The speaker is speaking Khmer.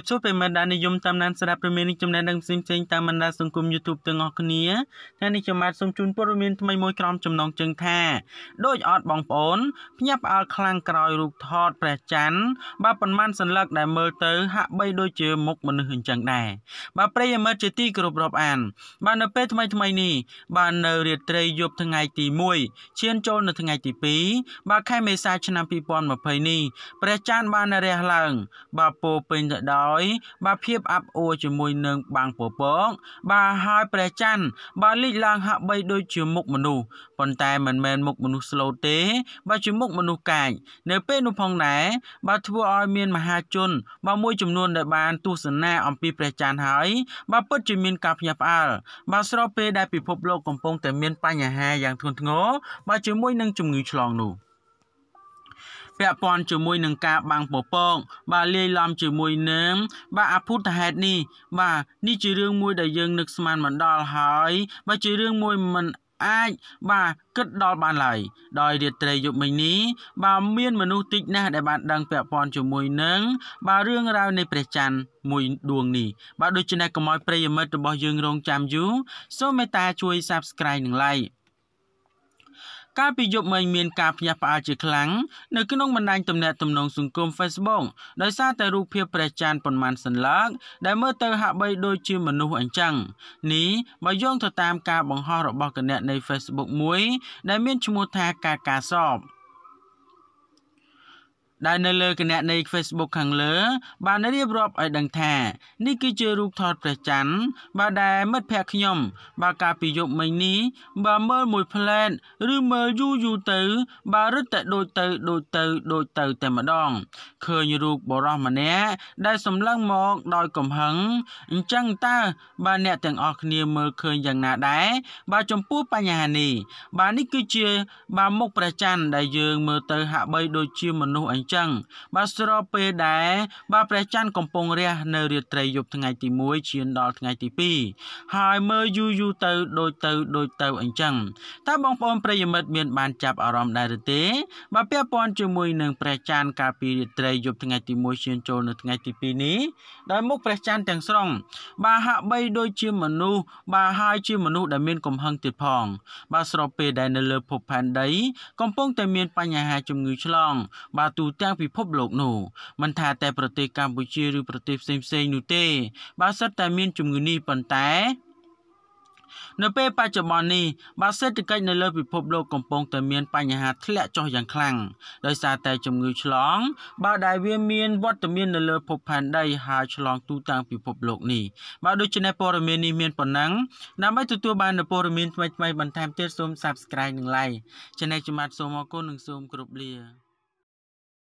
ភាពសួស្ដីប្រិមិត្តដែលនិយមតាមដានស្ដាប់ព្រមាននេះចំណែកនឹងផ្សេងផ្សេងតាមបណ្ដាសង្គម YouTube ទាំងអស់គ្នាថ្ងៃនេះខ្ញុំបាទសូមជូនព័ត៌មានថ្មីមួយក្រុមចំណងជើងថាដូចអត់បងប្អូនភ្ញាក់ផ្អើលខ្លាំងក្រោយរូបថតព្រះច័ន្ទបាទប៉ុន្មានសន្លឹកដែលមើលទៅ ហាក់បីដូចជាមុខមនុស្សអញ្ចឹងដែរបាទប្រិយមិត្តជាទីគោរពរាប់អានបាទនៅពេលថ្មីថ្មីនេះបាទនៅរាត្រីយប់ថ្ងៃទី1ឈានចូលនៅថ្ងៃទី2បាទខែមេសា ឆ្នាំ2020នេះព្រះច័ន្ទបានរះឡើងបាទពោពេញទៅដោយហើយបាទភាពអាប់អួរជាមួយនឹងបាំងពពកបាទហើយព្រះច័ន្ទបាទលេចឡើងហាក់បីដូចជាមុខមនុស្សប៉ុន្តែមិនមែនមុខមនុស្សស្លូតទេ បាទជាមុខមនុស្សកាចនៅពេលនោះផងដែរបាទធ្វើឲ្យមានមហាជនបាទមួយចំនួនដែលបានទស្សនាអំពីព្រះច័ន្ទហើយ បាទពិតជាមានការភ្ញាក់ផ្អើលបាទស្របពេលដែលពិភពលោកកំពុងតែមានបញ្ហាយ៉ាងធ្ងន់ធ្ងរបាទជាមួយនឹងជំងឺឆ្លងនោះ។ពាក់ព័ន្ធជាមួយនឹងការបាំងពពកបាទលាយឡំជាមួយនឹងបាទអភូតហេតុនេះបាទនេះជារឿងមួយដែលយើងនឹកស្មានមិនដល់ហើយបាទជារឿងមួយមិនអាច បាទគិតដល់បានឡើយដោយរាត្រីយប់មិញនេះបាទមានមនុស្សតិចណាស់ដែលបានដឹងពាក់ព័ន្ធជាមួយនឹងបាទរឿងរ៉ាវនៃព្រះច័ន្ទមួយដួងនេះបាទដូច្នេះកុំឲ្យប្រិយមិត្តរបស់យើងរងចាំយូរសូមមេត្តាជួយ Subscribe និង Like កាលពីយប់មិញមានការភ្ញាក់ផ្អើលជាខ្លាំងនៅក្នុងបណ្ដាញទំនាក់ទំនងសង្គម Facebook ដោយសារតែរូបភាពព្រះច័ន្ទប៉ុន្មានសន្លឹកដែលមើលទៅហាក់បីដូចជាមនុស្សអញ្ចឹងនេះបើយោងទៅតាមការបង្ហោះរបស់គណនី Facebook មួយដែលមានឈ្មោះថាការការសອບដែលនៅលើគណនី Facebook ខាងលើ បានរៀបរាប់ឲ្យដឹងថានេះគឺជារូបថតព្រះច័ន្ទបើដែលមិត្តភ័ក្តិខ្ញុំបើកាលពីយប់មិញនេះបើមើលមួយផ្លែតឬមើលយូរយូរទៅបើរឹតតែដូចទៅដូចទៅដូចទៅតែម្ដងឃើញរូបបរោះម្នាក់ដែលសម្លឹងមក ដោយកំហឹងអញ្ចឹងតើបើអ្នកទាំងអស់គ្នាមើលឃើញយ៉ាងណាដែរបើចំពោះបញ្ហានេះបើនេះគឺជាបើមុខព្រះច័ន្ទដែលយើងមើលទៅហាក់បីដូចជាមនុស្សអញ្ចឹងបាទស្របពេលដែរបាទព្រះច័ន្ទកំពុងរះនៅរាត្រីយប់ថ្ងៃទី1ឈានដល់ថ្ងៃទី2ហើយមើលយូរយូរទៅដូចទៅដូចទៅ អញ្ចឹងតើបងប្អូនប្រិយមិត្តមានបានចាប់អារម្មណ៍ដែរឬទេ បាទពាក់ព័ន្ធជាមួយនឹងព្រះច័ន្ទកាលពីរាត្រីយប់ថ្ងៃទី1ឈានចូលនៅថ្ងៃទី2នេះដែលមុខព្រះច័ន្ទទាំងស្រុងបាទហាក់បីដូចជាមនុស្សបាទហើយជាមនុស្សដែលមានកំហឹងទៀតផង បាទស្របពេលដែលនៅលើភពផែនដី កំពុងតែមានបញ្ហាជំងឺឆ្លងបាទទូទាំងពិភពលោកនោះមិនថាតែប្រទេសកម្ពុជាឬប្រទេសផ្សេងៗនោះទេ បើសិតតែមានជំងឺនេះប៉ុន្តែនៅពេលបច្ចុប្បន្ននេះបាទសេដ្ឋកិច្ចនៅលើពិភពលោកកំពុងតែមានបញ្ហា ធ្លាក់ចុះយ៉ាងខ្លាំងដោយសារតែជំងឺឆ្លងបាទដែលវាមានវត្តមាននៅលើភពផែនដីហើយឆ្លងទូទាំងពិភពលោកនេះបាទដូច្នេះព័ត៌មាននេះមានប៉ុណ្ណឹងដើម្បីទទួលបាននូវព័ត៌មានថ្មីៗបន្ថែមទៀតសូម Subscribe និង Like ចំណែកជំរាបសូមអរគុណនិងសូមគោរពលា